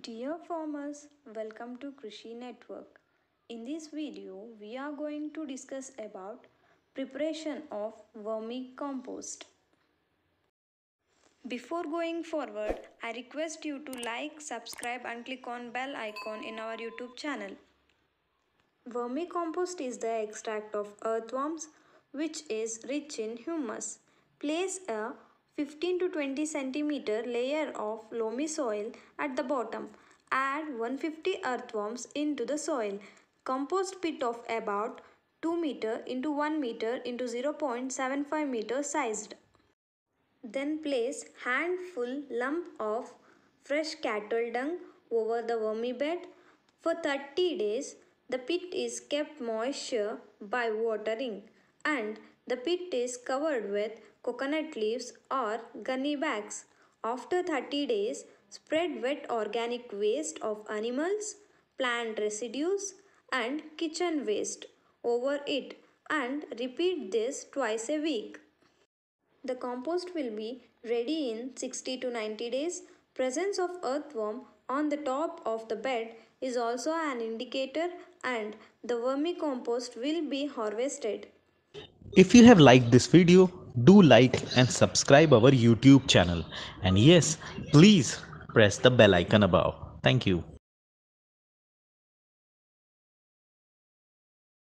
Dear farmers, welcome to Krishi Network. In this video, we are going to discuss about preparation of vermicompost. Before going forward, I request you to like, subscribe and click on bell icon in our YouTube channel. Vermicompost is the extract of earthworms which is rich in humus. Place a 15 to 20 centimeter layer of loamy soil at the bottom. Add 150 earthworms into the soil. Compost pit of about 2 meter into 1 meter into 0.75 meter sized. Then place handful lump of fresh cattle dung over the wormy bed. For 30 days, the pit is kept moisture by watering and the pit is covered with coconut leaves or gunny bags. After 30 days, spread wet organic waste of animals, plant residues and kitchen waste over it and repeat this twice a week. The compost will be ready in 60 to 90 days. Presence of earthworm on the top of the bed is also an indicator and the vermicompost will be harvested. If you have liked this video, do like and subscribe our YouTube channel. And yes, please press the bell icon above. Thank you.